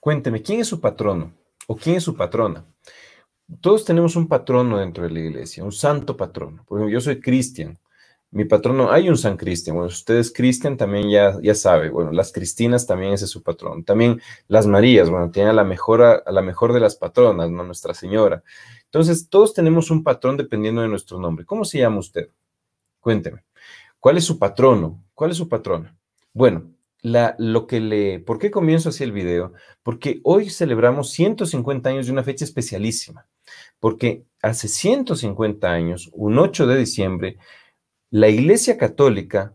Cuénteme, ¿quién es su patrono o quién es su patrona? Todos tenemos un patrono dentro de la iglesia, un santo patrono. Por ejemplo, yo soy cristian. Mi patrono, hay un San Cristian. Bueno, si usted es cristian, también ya, ya sabe. Bueno, las Cristinas también ese es su patrono. También las Marías, bueno, tiene la mejor, a la mejor de las patronas, ¿no? Nuestra Señora. Entonces, todos tenemos un patrón dependiendo de nuestro nombre. ¿Cómo se llama usted? Cuénteme. ¿Cuál es su patrono? ¿Cuál es su patrona? Bueno, lo que le... ¿Por qué comienzo así el video? Porque hoy celebramos 150 años de una fecha especialísima, porque hace 150 años, un 8 de diciembre, la Iglesia Católica,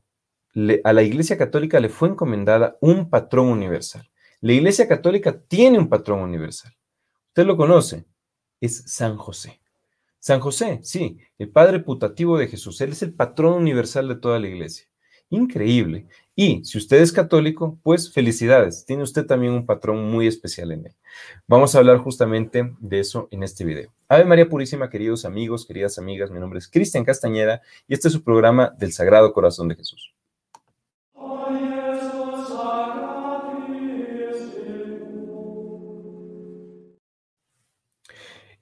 a la Iglesia Católica le fue encomendada un patrón universal. La Iglesia Católica tiene un patrón universal. Usted lo conoce, es San José. San José, sí, el Padre putativo de Jesús, él es el patrón universal de toda la Iglesia. Increíble. Y si usted es católico, pues felicidades, tiene usted también un patrón muy especial en él. Vamos a hablar justamente de eso en este video. Ave María Purísima, queridos amigos, queridas amigas, mi nombre es Cristian Castañeda y este es su programa del Sagrado Corazón de Jesús.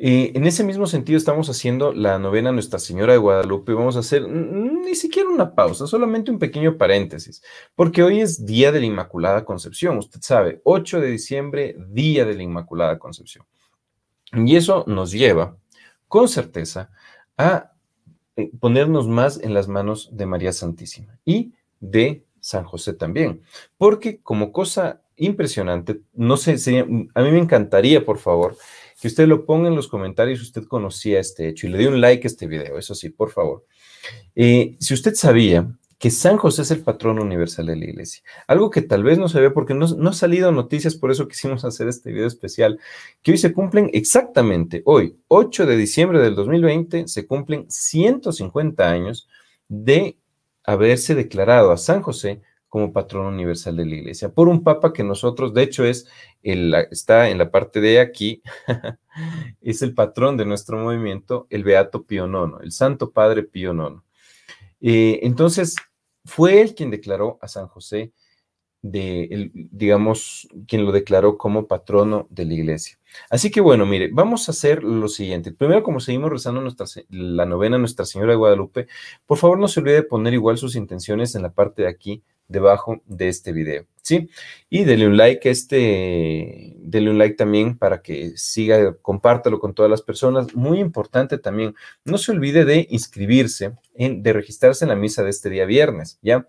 Eh, en ese mismo sentido estamos haciendo la novena Nuestra Señora de Guadalupe. Vamos a hacer ni siquiera una pausa, solamente un pequeño paréntesis, porque hoy es Día de la Inmaculada Concepción. Usted sabe, 8 de diciembre, Día de la Inmaculada Concepción. Y eso nos lleva, con certeza, a eh, ponernos más en las manos de María Santísima y de San José también, porque como cosa impresionante, no sé, a mí me encantaría, por favor, que usted lo ponga en los comentarios si usted conocía este hecho y le dé un like a este video, eso sí, por favor. Eh, si usted sabía que San José es el patrón universal de la iglesia, algo que tal vez no se ve porque no, no ha salido noticias, por eso quisimos hacer este video especial, que hoy se cumplen exactamente, hoy, 8 de diciembre del 2020, se cumplen 150 años de haberse declarado a San José como patrón universal de la iglesia, por un papa que nosotros, de hecho, es el, está en la parte de aquí, es el patrón de nuestro movimiento, el Beato Pío IX, el Santo Padre Pío IX. Eh, entonces, fue él quien declaró a San José, de, el, digamos, quien lo declaró como patrono de la iglesia. Así que bueno, mire, vamos a hacer lo siguiente. Primero, como seguimos rezando nuestra, la novena Nuestra Señora de Guadalupe, por favor no se olvide poner igual sus intenciones en la parte de aquí debajo de este video, ¿sí? Y denle un like a este, denle un like también para que siga, compártalo con todas las personas. Muy importante también, no se olvide de inscribirse, en, de registrarse en la misa de este día viernes, ¿ya?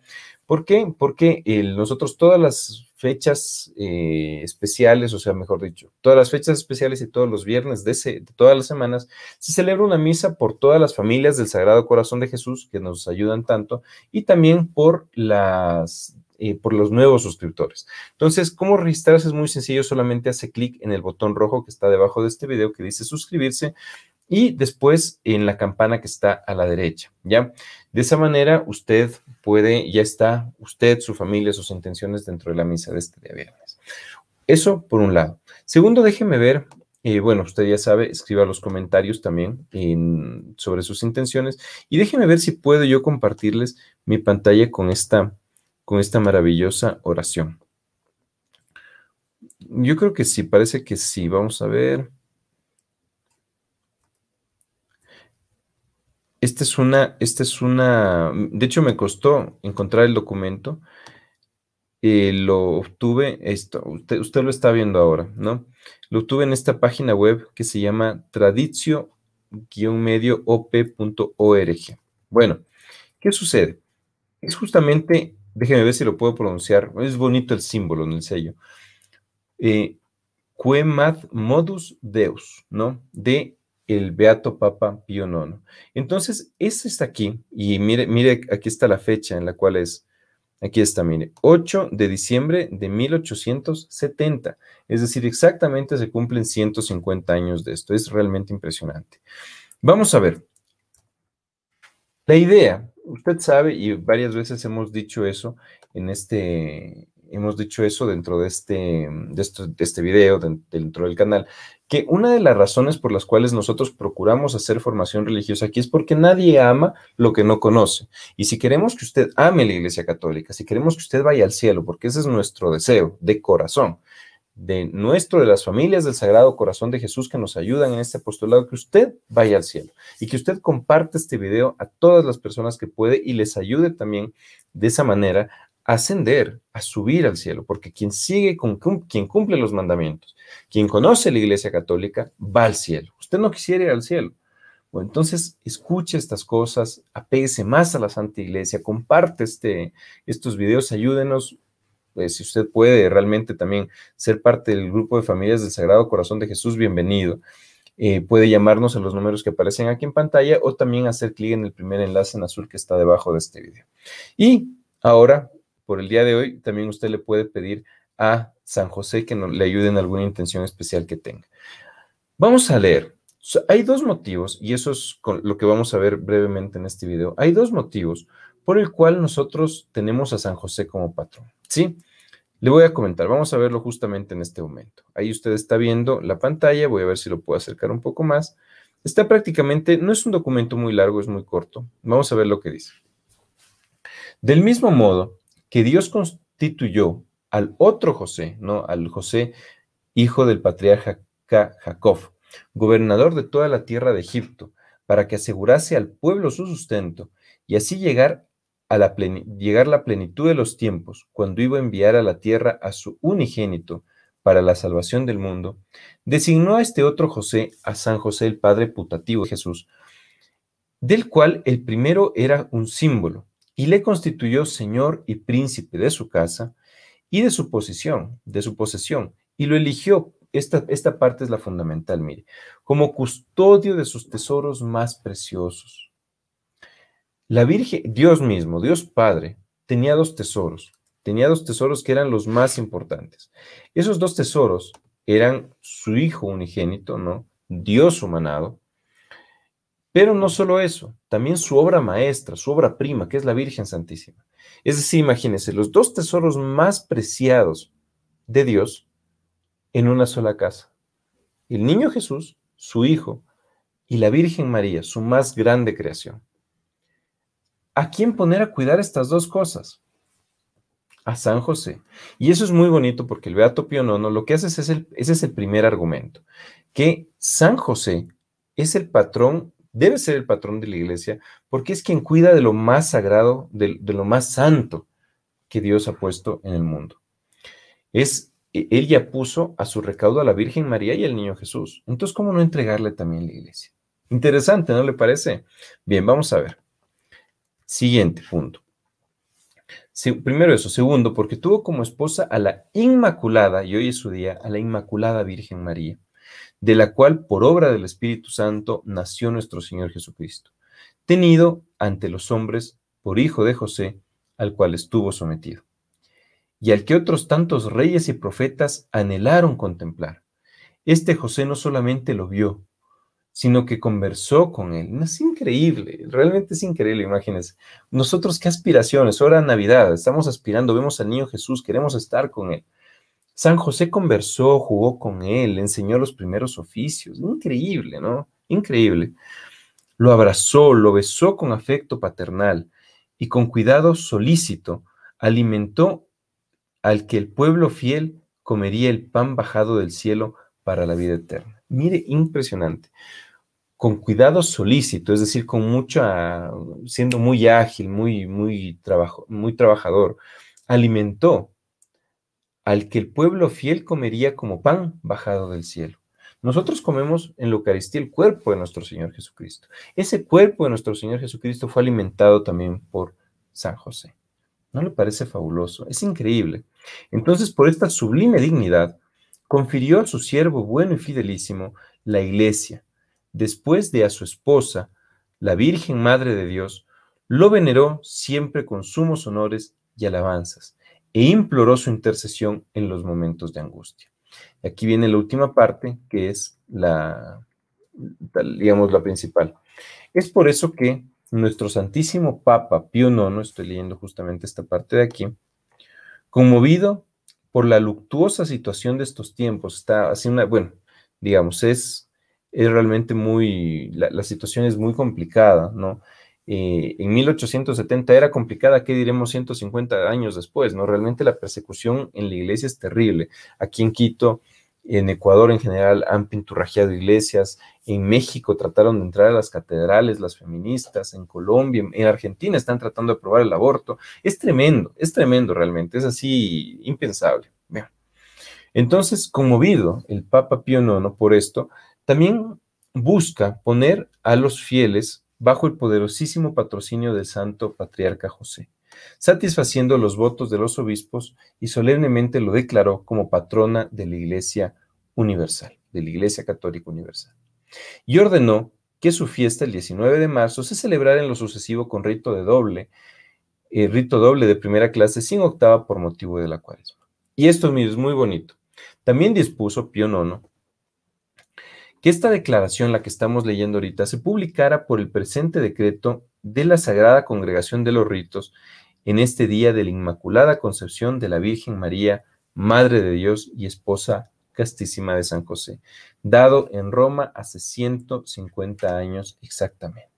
¿Por qué? Porque eh, nosotros todas las fechas eh, especiales, o sea, mejor dicho, todas las fechas especiales y todos los viernes de, todas las semanas, se celebra una misa por todas las familias del Sagrado Corazón de Jesús que nos ayudan tanto y también por las... Eh, por los nuevos suscriptores. Entonces, ¿cómo registrarse? Es muy sencillo, solamente hace clic en el botón rojo que está debajo de este video que dice suscribirse y después en la campana que está a la derecha, ¿ya? De esa manera usted puede, ya está usted, su familia, sus intenciones dentro de la misa de este día viernes. Eso por un lado. Segundo, déjeme ver, eh, bueno, usted ya sabe, escriba los comentarios también sobre sus intenciones y déjeme ver si puedo yo compartirles mi pantalla con esta, con esta maravillosa oración. Yo creo que sí, parece que sí. Vamos a ver. Esta es una, esta es una, mm, de hecho me costó encontrar el documento, eh, lo obtuve, esto, usted, lo está viendo ahora, ¿no? Lo obtuve en esta página web que se llama tradicio-op.org. Bueno, ¿qué sucede? Es justamente, déjeme ver si lo puedo pronunciar, es bonito el símbolo en el sello. Eh, Quemad modus deus, ¿no? De el Beato Papa Pío IX. Entonces, este está aquí, y mire, mire, aquí está la fecha en la cual es. Aquí está, mire, 8 de diciembre de 1870. Es decir, exactamente se cumplen 150 años de esto. Es realmente impresionante. Vamos a ver. La idea, usted sabe, y varias veces hemos dicho eso en este, hemos dicho eso dentro de este, de este, de este video, dentro del canal, que una de las razones por las cuales nosotros procuramos hacer formación religiosa aquí es porque nadie ama lo que no conoce. Y si queremos que usted ame la Iglesia Católica, si queremos que usted vaya al cielo, porque ese es nuestro deseo de corazón, de nuestro, de las familias del Sagrado Corazón de Jesús que nos ayudan en este apostolado, que usted vaya al cielo y que usted comparte este video a todas las personas que puede y les ayude también de esa manera ascender, a subir al cielo, porque quien sigue, con, quien cumple los mandamientos, quien conoce la Iglesia Católica, va al cielo. Usted no quisiera ir al cielo. Bueno, entonces escuche estas cosas, apégese más a la Santa Iglesia, comparte este, estos videos, ayúdenos, pues, si usted puede realmente también ser parte del grupo de familias del Sagrado Corazón de Jesús, bienvenido. Eh, puede llamarnos a los números que aparecen aquí en pantalla o también hacer clic en el primer enlace en azul que está debajo de este video. Y ahora por el día de hoy, también usted le puede pedir a San José que le ayude en alguna intención especial que tenga. Vamos a leer. Hay dos motivos, y eso es lo que vamos a ver brevemente en este video. Hay dos motivos por el cual nosotros tenemos a San José como patrón. ¿Sí? Le voy a comentar, vamos a verlo justamente en este momento. Ahí usted está viendo la pantalla, voy a ver si lo puedo acercar un poco más. Está prácticamente, no es un documento muy largo, es muy corto. Vamos a ver lo que dice. Del mismo modo, que Dios constituyó al otro José, ¿no? Al José, hijo del patriarca Jacob, gobernador de toda la tierra de Egipto, para que asegurase al pueblo su sustento y así llegar a la, llegar la plenitud de los tiempos, cuando iba a enviar a la tierra a su unigénito para la salvación del mundo, designó a este otro José, a San José el Padre putativo de Jesús, del cual el primero era un símbolo, y le constituyó señor y príncipe de su casa y de su posición, de su posesión, y lo eligió. Esta, esta parte es la fundamental, mire, como custodio de sus tesoros más preciosos. La Virgen, Dios mismo, Dios Padre, tenía dos tesoros, tenía dos tesoros que eran los más importantes. Esos dos tesoros eran su Hijo unigénito, ¿no? Dios humanado, pero no solo eso, también su obra maestra, su obra prima, que es la Virgen Santísima. Es decir, imagínense, los dos tesoros más preciados de Dios en una sola casa. El niño Jesús, su hijo, y la Virgen María, su más grande creación. ¿A quién poner a cuidar estas dos cosas? A San José. Y eso es muy bonito porque el Beato Pío no. lo que hace es, el, ese es el primer argumento, que San José es el patrón debe ser el patrón de la iglesia porque es quien cuida de lo más sagrado, de, lo más santo que Dios ha puesto en el mundo. Es, e, él ya puso a su recaudo a la Virgen María y al niño Jesús. Entonces, ¿cómo no entregarle también la iglesia? Interesante, ¿no le parece? Bien, vamos a ver. Siguiente punto. primero eso. Segundo, porque tuvo como esposa a la Inmaculada, y hoy es su día, a la Inmaculada Virgen María de la cual por obra del Espíritu Santo nació nuestro Señor Jesucristo, tenido ante los hombres por hijo de José, al cual estuvo sometido, y al que otros tantos reyes y profetas anhelaron contemplar. Este José no solamente lo vio, sino que conversó con él. Es increíble, realmente es increíble, imagínense. Nosotros qué aspiraciones, ahora Navidad, estamos aspirando, vemos al niño Jesús, queremos estar con él. San José conversó, jugó con él, enseñó los primeros oficios. Increíble, ¿no? Increíble. Lo abrazó, lo besó con afecto paternal y con cuidado solícito alimentó al que el pueblo fiel comería el pan bajado del cielo para la vida eterna. Mire, impresionante. Con cuidado solícito, es decir, con mucha, siendo muy ágil, muy, muy, muy trabajador, alimentó al que el pueblo fiel comería como pan bajado del cielo. Nosotros comemos en la Eucaristía el cuerpo de nuestro Señor Jesucristo. Ese cuerpo de nuestro Señor Jesucristo fue alimentado también por San José. ¿No le parece fabuloso? Es increíble. Entonces, por esta sublime dignidad, confirió a su siervo bueno y fidelísimo la iglesia. Después de a su esposa, la Virgen Madre de Dios, lo veneró siempre con sumos honores y alabanzas e imploró su intercesión en los momentos de angustia. Y aquí viene la última parte, que es la, digamos, la principal. Es por eso que nuestro Santísimo Papa Pío IX, estoy leyendo justamente esta parte de aquí, conmovido por la luctuosa situación de estos tiempos, está haciendo una, bueno, digamos, es, es realmente muy, la situación es muy complicada, ¿no? Eh, en 1870 era complicada, ¿qué diremos 150 años después? No, realmente la persecución en la iglesia es terrible. Aquí en Quito, en Ecuador en general, han pinturrajeado iglesias, en México trataron de entrar a las catedrales, las feministas, en Colombia, en Argentina están tratando de aprobar el aborto. Es tremendo, es tremendo realmente, es así impensable. Entonces, conmovido el Papa Pío IX por esto, también busca poner a los fieles bajo el poderosísimo patrocinio del Santo Patriarca José, satisfaciendo los votos de los obispos y solemnemente lo declaró como patrona de la Iglesia Universal, de la Iglesia Católica Universal. Y ordenó que su fiesta el 19 de marzo se celebrara en lo sucesivo con rito de doble, eh, rito doble de primera clase sin octava por motivo de la cuaresma. Y esto es muy bonito. También dispuso Pío IX que esta declaración, la que estamos leyendo ahorita, se publicara por el presente decreto de la Sagrada Congregación de los Ritos en este día de la Inmaculada Concepción de la Virgen María, Madre de Dios y Esposa castísima de San José, dado en Roma hace 150 años exactamente.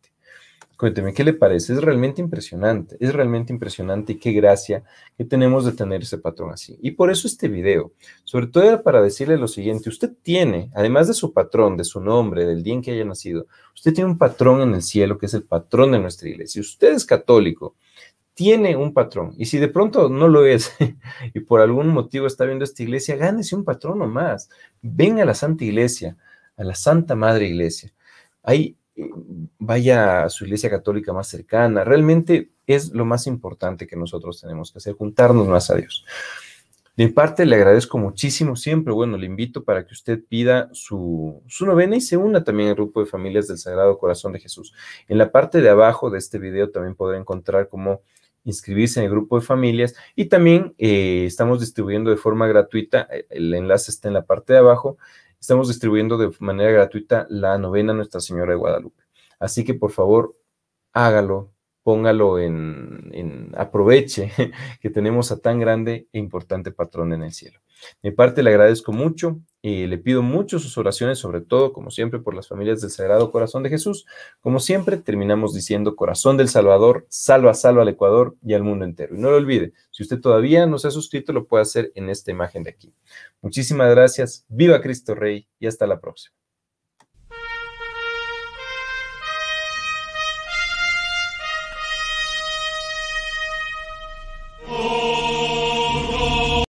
Cuénteme qué le parece. Es realmente impresionante, es realmente impresionante y qué gracia que tenemos de tener ese patrón así. Y por eso este video, sobre todo para decirle lo siguiente, usted tiene, además de su patrón, de su nombre, del día en que haya nacido, usted tiene un patrón en el cielo que es el patrón de nuestra iglesia. usted es católico, tiene un patrón. Y si de pronto no lo es y por algún motivo está viendo esta iglesia, gánese un patrón o más. Ven a la Santa Iglesia, a la Santa Madre Iglesia. Hay eh, vaya a su iglesia católica más cercana. Realmente es lo más importante que nosotros tenemos que hacer, juntarnos más a Dios. De parte, le agradezco muchísimo siempre. Bueno, le invito para que usted pida su, novena y se una también al grupo de familias del Sagrado Corazón de Jesús. En la parte de abajo de este video también podrá encontrar cómo inscribirse en el grupo de familias y también eh, estamos distribuyendo de forma gratuita, eh, el enlace está en la parte de abajo, Estamos distribuyendo de manera gratuita la novena Nuestra Señora de Guadalupe. Así que por favor, hágalo, póngalo en, en aproveche que tenemos a tan grande e importante patrón en el cielo. Mi parte le agradezco mucho y le pido mucho sus oraciones, sobre todo, como siempre, por las familias del Sagrado Corazón de Jesús. Como siempre, terminamos diciendo, Corazón del Salvador, salva, salva al Ecuador y al mundo entero. Y no lo olvide, si usted todavía no se ha suscrito, lo puede hacer en esta imagen de aquí. Muchísimas gracias, viva Cristo Rey y hasta la próxima.